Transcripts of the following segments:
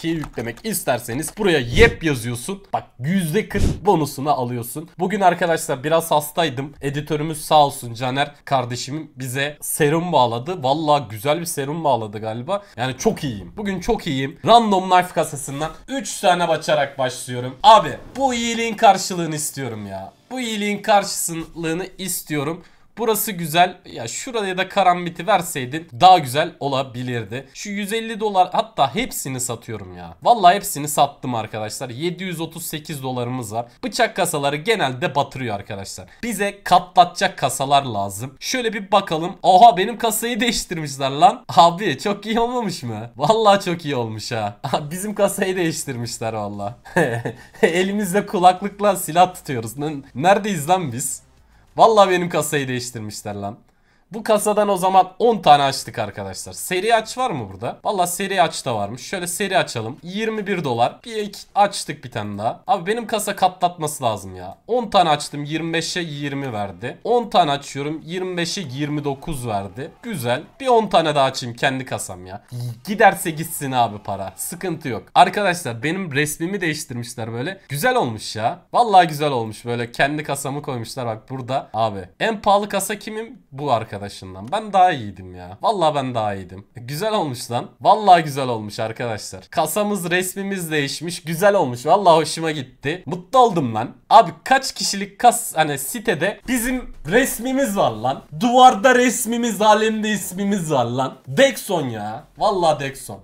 bakiye yüklemek isterseniz buraya yep yazıyorsun. Bak %40 bonusunu alıyorsun. Bugün arkadaşlar biraz hastaydım. Editörümüz sağ olsun Caner kardeşim bize serum bağladı. Valla güzel bir serum bağladı galiba. Yani çok iyiyim. Bugün çok iyiyim. Random Knife kasasından 3 tane baçarak başlıyorum. Abi bu iyiliğin karşılığını istiyorum ya. Bu iyiliğin karşılığını istiyorum. Burası güzel. Ya şuraya da karambiti verseydin daha güzel olabilirdi. Şu 150 dolar hatta hepsini satıyorum ya. Vallahi hepsini sattım arkadaşlar. 738 dolarımız var. Bıçak kasaları genelde batırıyor arkadaşlar. Bize katlatacak kasalar lazım. Şöyle bir bakalım. Oha benim kasayı değiştirmişler lan. Abi çok iyi olmamış mı? Vallahi çok iyi olmuş ha. Bizim kasayı değiştirmişler vallahi. Elimizde kulaklıkla silah tutuyoruz. Neredeyiz lan biz? Vallahi benim kasayı değiştirmişler lan. Bu kasadan o zaman 10 tane açtık arkadaşlar. Seri aç var mı burada? Valla seri aç da varmış. Şöyle seri açalım. 21 dolar. Bir ek açtık bir tane daha. Abi benim kasa katlatması lazım ya. 10 tane açtım 25'e 20 verdi. 10 tane açıyorum 25'e 29 verdi. Güzel. Bir 10 tane daha açayım kendi kasam ya. Giderse gitsin abi para. Sıkıntı yok. Arkadaşlar benim resmimi değiştirmişler böyle. Güzel olmuş ya. Valla güzel olmuş. Böyle kendi kasamı koymuşlar bak burada. Abi en pahalı kasa kimim? Bu arkadaş arkadaşından. Ben daha iyiydim ya. Vallahi ben daha iyiydim. E, güzel olmuş lan. Vallahi güzel olmuş arkadaşlar. Kasamız resmimiz değişmiş. Güzel olmuş. Vallahi hoşuma gitti. Mutlu oldum lan. Abi kaç kişilik kas hani sitede bizim resmimiz var lan. Duvarda resmimiz, alemde ismimiz var lan. Dexon ya. Vallahi Dexon.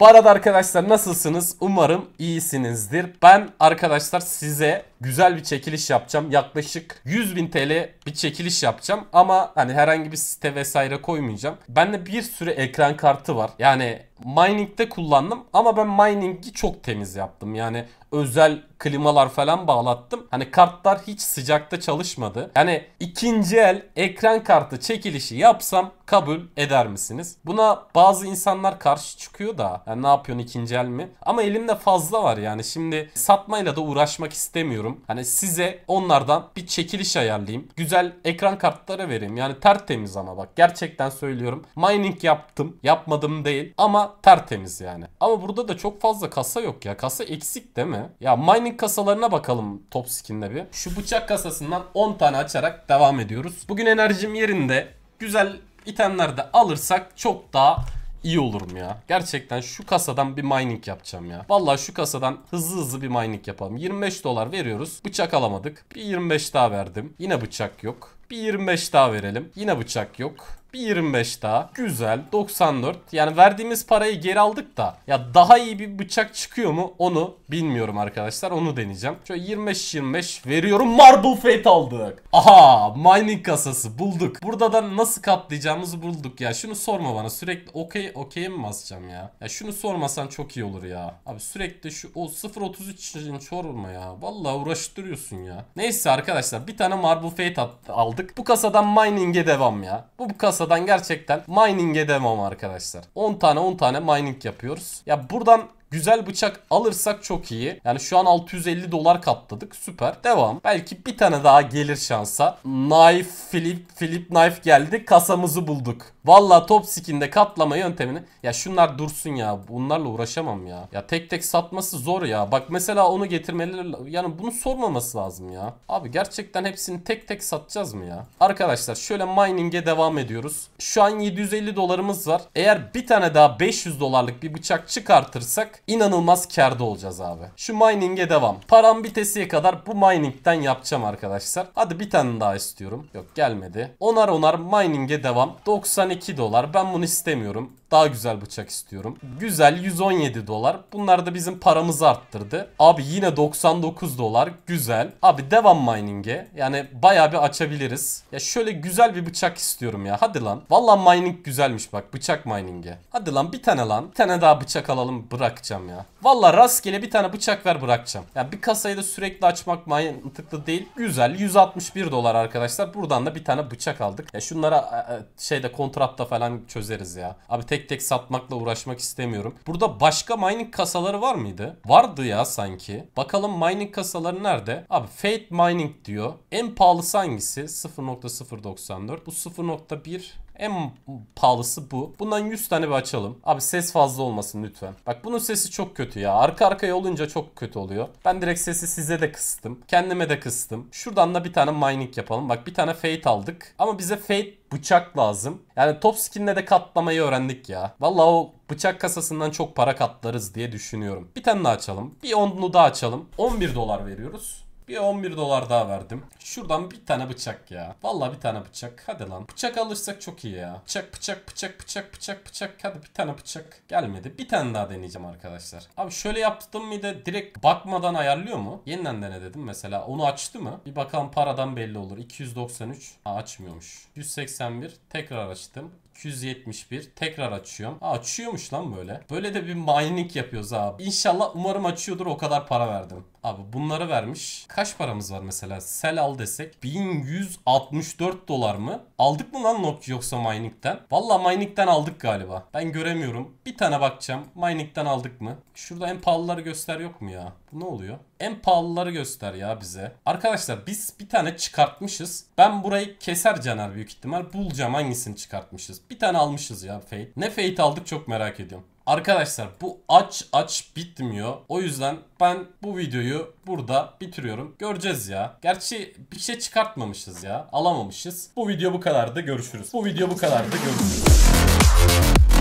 Bu arada arkadaşlar nasılsınız? Umarım iyisinizdir. Ben arkadaşlar size güzel bir çekiliş yapacağım. Yaklaşık 100 bin TL bir çekiliş yapacağım ama hani herhangi bir site vesaire koymayacağım. Bende bir sürü ekran kartı var. Yani mining'de kullandım ama ben mining'i çok temiz yaptım. Yani özel klimalar falan bağlattım. Hani kartlar hiç sıcakta çalışmadı. Yani ikinci el ekran kartı çekilişi yapsam kabul eder misiniz? Buna bazı insanlar karşı çıkıyor da yani ne yapıyorsun ikinci el mi? Ama elimde fazla var yani şimdi satmayla da uğraşmak istemiyorum istiyorum. Hani size onlardan bir çekiliş ayarlayayım. Güzel ekran kartları vereyim. Yani tertemiz ama bak gerçekten söylüyorum. Mining yaptım. Yapmadım değil ama tertemiz yani. Ama burada da çok fazla kasa yok ya. Kasa eksik değil mi? Ya mining kasalarına bakalım top skin'de bir. Şu bıçak kasasından 10 tane açarak devam ediyoruz. Bugün enerjim yerinde. Güzel itemler de alırsak çok daha iyi olurum ya. Gerçekten şu kasadan bir mining yapacağım ya. Vallahi şu kasadan hızlı hızlı bir mining yapalım. 25 dolar veriyoruz. Bıçak alamadık. Bir 25 daha verdim. Yine bıçak yok. Bir 25 daha verelim. Yine bıçak yok. Bir 25 daha. Güzel. 94. Yani verdiğimiz parayı geri aldık da ya daha iyi bir bıçak çıkıyor mu onu bilmiyorum arkadaşlar. Onu deneyeceğim. Şöyle 25-25 veriyorum. Marble Fate aldık. Aha mining kasası bulduk. Burada da nasıl katlayacağımızı bulduk ya. Şunu sorma bana. Sürekli okey okey mi basacağım ya? Ya şunu sormasan çok iyi olur ya. Abi sürekli şu o 0.33 için sorma ya. Vallahi uğraştırıyorsun ya. Neyse arkadaşlar bir tane Marble Fate aldık aldık. Bu kasadan mining'e devam ya. Bu, bu kasadan gerçekten mining'e devam arkadaşlar. 10 tane 10 tane mining yapıyoruz. Ya buradan Güzel bıçak alırsak çok iyi. Yani şu an 650 dolar katladık. Süper. Devam. Belki bir tane daha gelir şansa. Knife, Philip, Philip Knife geldi. Kasamızı bulduk. Valla top skinde katlama yöntemini. Ya şunlar dursun ya. Bunlarla uğraşamam ya. Ya tek tek satması zor ya. Bak mesela onu getirmeleri yani bunu sormaması lazım ya. Abi gerçekten hepsini tek tek satacağız mı ya? Arkadaşlar şöyle mining'e devam ediyoruz. Şu an 750 dolarımız var. Eğer bir tane daha 500 dolarlık bir bıçak çıkartırsak inanılmaz kârda olacağız abi. Şu mining'e devam. Param bitesiye kadar bu mining'den yapacağım arkadaşlar. Hadi bir tane daha istiyorum. Yok gelmedi. Onar onar mining'e devam. 92 dolar. Ben bunu istemiyorum. Daha güzel bıçak istiyorum. Güzel 117 dolar. Bunlar da bizim paramızı arttırdı. Abi yine 99 dolar. Güzel. Abi devam mining'e. Yani bayağı bir açabiliriz. Ya şöyle güzel bir bıçak istiyorum ya. Hadi lan. Valla mining güzelmiş bak. Bıçak mining'e. Hadi lan bir tane lan. Bir tane daha bıçak alalım bırakacağım bırakacağım ya. Valla rastgele bir tane bıçak ver bırakacağım. Ya yani bir kasayı da sürekli açmak mantıklı değil. Güzel. 161 dolar arkadaşlar. Buradan da bir tane bıçak aldık. Ya şunlara e, e, şeyde kontratta falan çözeriz ya. Abi tek tek satmakla uğraşmak istemiyorum. Burada başka mining kasaları var mıydı? Vardı ya sanki. Bakalım mining kasaları nerede? Abi Fate Mining diyor. En pahalısı hangisi? 0.094. Bu 0.1 en pahalısı bu. Bundan 100 tane bir açalım. Abi ses fazla olmasın lütfen. Bak bunun sesi sesi çok kötü ya. Arka arkaya olunca çok kötü oluyor. Ben direkt sesi size de kıstım. Kendime de kıstım. Şuradan da bir tane mining yapalım. Bak bir tane fade aldık. Ama bize fade bıçak lazım. Yani top skinle de katlamayı öğrendik ya. Valla o bıçak kasasından çok para katlarız diye düşünüyorum. Bir tane daha açalım. Bir onlu daha açalım. 11 dolar veriyoruz. Bir 11 dolar daha verdim. Şuradan bir tane bıçak ya. Vallahi bir tane bıçak. Hadi lan. Bıçak alırsak çok iyi ya. Bıçak bıçak bıçak bıçak bıçak bıçak. Hadi bir tane bıçak. Gelmedi. Bir tane daha deneyeceğim arkadaşlar. Abi şöyle yaptım mıydı? direkt bakmadan ayarlıyor mu? Yeniden dene dedim mesela. Onu açtı mı? Bir bakalım paradan belli olur. 293. Ha, açmıyormuş. 181. Tekrar açtım. 271 tekrar açıyorum. Aa, açıyormuş lan böyle. Böyle de bir mining yapıyoruz abi. İnşallah umarım açıyordur o kadar para verdim. Abi bunları vermiş. Kaç paramız var mesela? Sel al desek. 1164 dolar mı? Aldık mı lan Nokia yoksa Mining'den? Valla Mining'den aldık galiba. Ben göremiyorum. Bir tane bakacağım. Mining'den aldık mı? Şurada en pahalıları göster yok mu ya? Bu ne oluyor? En pahalıları göster ya bize. Arkadaşlar biz bir tane çıkartmışız. Ben burayı keser Caner büyük ihtimal. Bulacağım hangisini çıkartmışız. Bir tane almışız ya Fate. Ne Fate aldık çok merak ediyorum. Arkadaşlar bu aç aç bitmiyor. O yüzden ben bu videoyu burada bitiriyorum. Göreceğiz ya. Gerçi bir şey çıkartmamışız ya. Alamamışız. Bu video bu kadardı. Görüşürüz. Bu video bu kadardı. Görüşürüz.